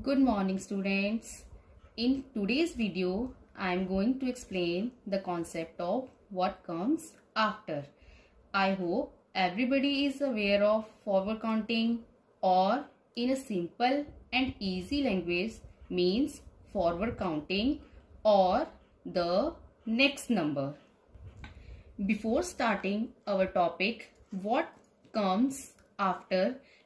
Good morning students. In today's video, I am going to explain the concept of what comes after. I hope everybody is aware of forward counting or in a simple and easy language means forward counting or the next number. Before starting our topic, what comes after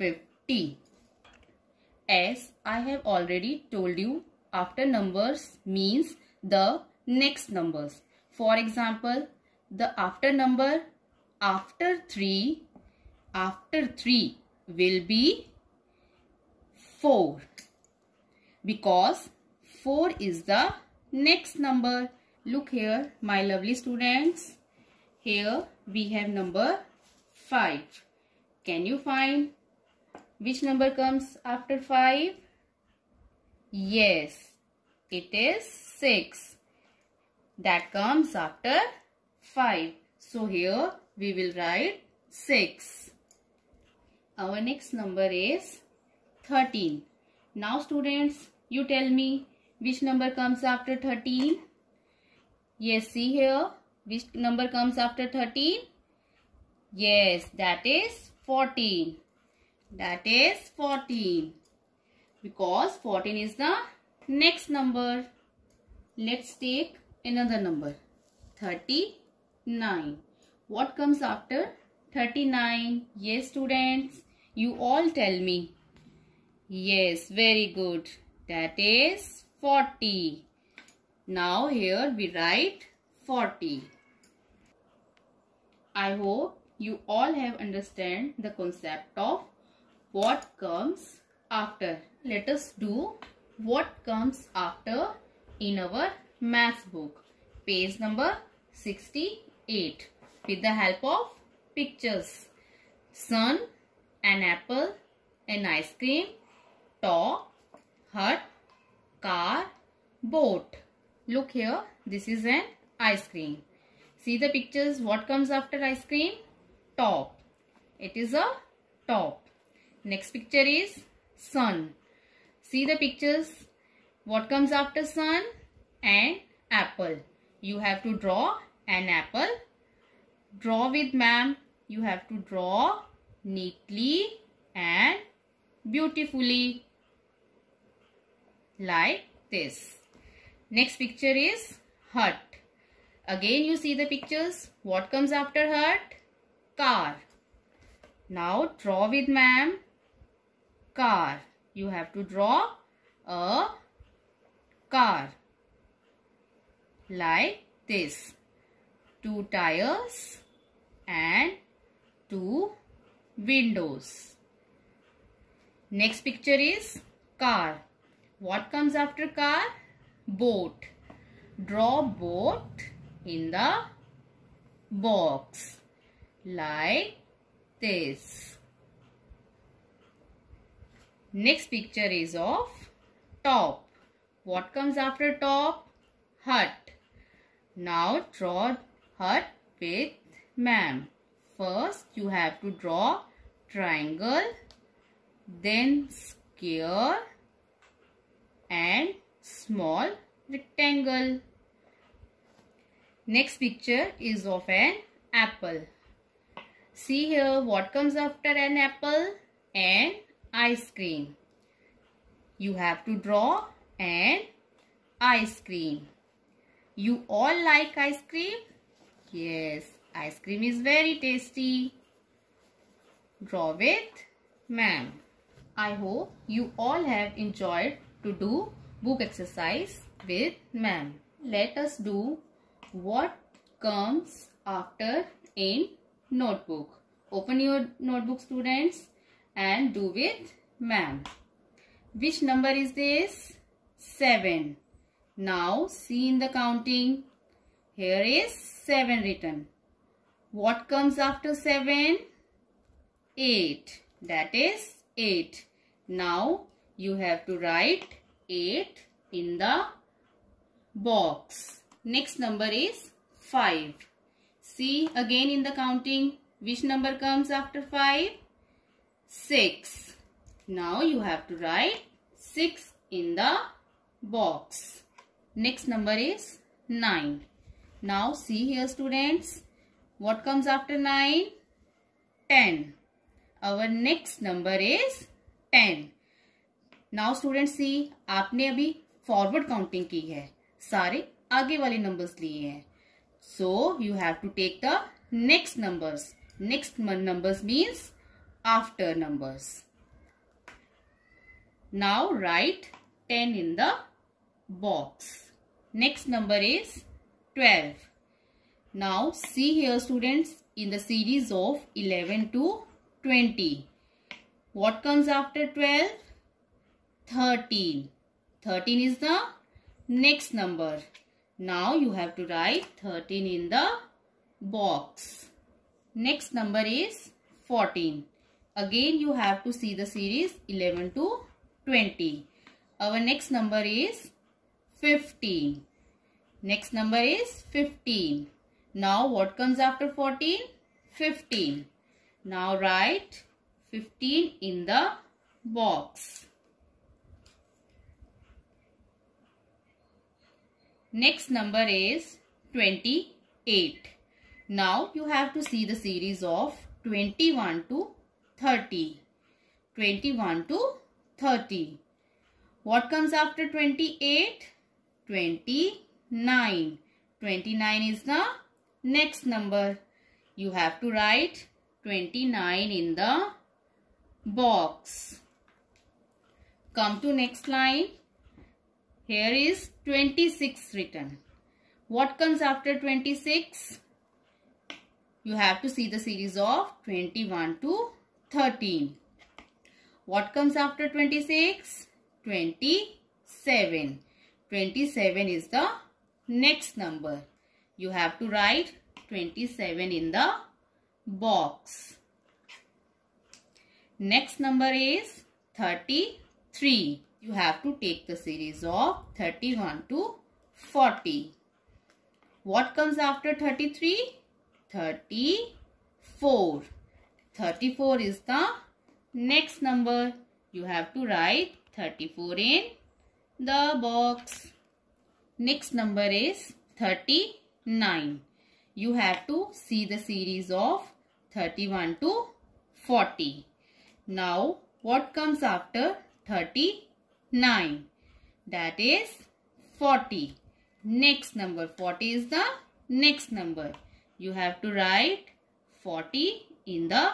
50. As I have already told you, after numbers means the next numbers. For example, the after number after 3, after 3 will be 4 because 4 is the next number. Look here my lovely students. Here we have number 5. Can you find which number comes after 5? Yes, it is 6. That comes after 5. So here we will write 6. Our next number is 13. Now students, you tell me which number comes after 13? Yes, see here. Which number comes after 13? Yes, that is 14 that is 14 because 14 is the next number let's take another number 39 what comes after 39 yes students you all tell me yes very good that is 40 now here we write 40 i hope you all have understand the concept of what comes after. Let us do what comes after in our math book. Page number 68 with the help of pictures. Sun, an apple, an ice cream, top, hut, car, boat. Look here, this is an ice cream. See the pictures, what comes after ice cream? Top. It is a top. Next picture is sun. See the pictures. What comes after sun? And apple. You have to draw an apple. Draw with ma'am. You have to draw neatly and beautifully. Like this. Next picture is hut. Again you see the pictures. What comes after hut? Car. Now draw with ma'am car. You have to draw a car like this. Two tires and two windows. Next picture is car. What comes after car? Boat. Draw boat in the box like this. Next picture is of top. What comes after top? Hut. Now draw hut with ma'am. First you have to draw triangle, then square and small rectangle. Next picture is of an apple. See here what comes after an apple? An ice cream. You have to draw an ice cream. You all like ice cream? Yes, ice cream is very tasty. Draw with ma'am. I hope you all have enjoyed to do book exercise with ma'am. Let us do what comes after in notebook. Open your notebook students and do with ma'am. Which number is this? 7. Now see in the counting. Here is 7 written. What comes after 7? 8. That is 8. Now you have to write 8 in the box. Next number is 5. See again in the counting. Which number comes after 5? six Now you have to write six in the box. Next number is nine Now see here students. What comes after nine ten Our next number is ten now students see आपने अभी forward counting की है सारे आगे वाले numbers लिए हैं so you have to take the next numbers next numbers means after numbers. Now write 10 in the box. Next number is 12. Now see here students in the series of 11 to 20. What comes after 12? 13. 13 is the next number. Now you have to write 13 in the box. Next number is 14. Again you have to see the series 11 to 20. Our next number is 15. Next number is 15. Now what comes after 14? 15. Now write 15 in the box. Next number is 28. Now you have to see the series of 21 to 30. 21 to 30. What comes after 28? 29. 29 is the next number. You have to write 29 in the box. Come to next line. Here is 26 written. What comes after 26? You have to see the series of 21 to 13. What comes after 26? 27. 27 is the next number. You have to write 27 in the box. Next number is 33. You have to take the series of 31 to 40. What comes after 33? 34. 34 is the next number. You have to write 34 in the box. Next number is 39. You have to see the series of 31 to 40. Now, what comes after 39? That is 40. Next number. 40 is the next number. You have to write 40 in the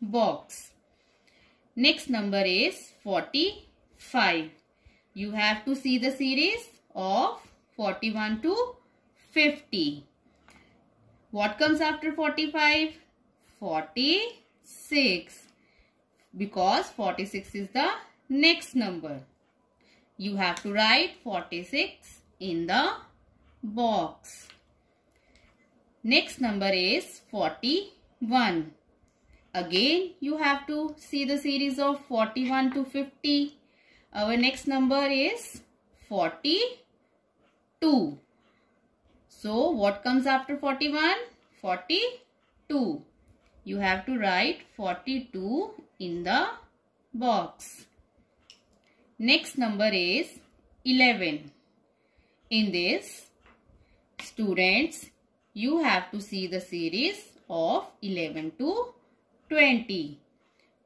box. Next number is 45. You have to see the series of 41 to 50. What comes after 45? 46 because 46 is the next number. You have to write 46 in the box. Next number is 41. Again, you have to see the series of 41 to 50. Our next number is 42. So, what comes after 41? 42. You have to write 42 in the box. Next number is 11. In this, students, you have to see the series of 11 to 20.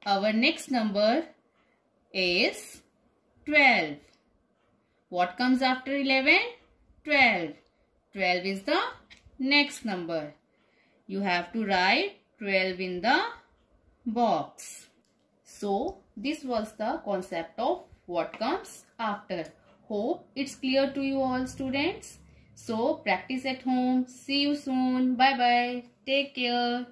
Our next number is 12. What comes after 11? 12. 12 is the next number. You have to write 12 in the box. So, this was the concept of what comes after. Hope it's clear to you all students. So, practice at home. See you soon. Bye-bye. Take care.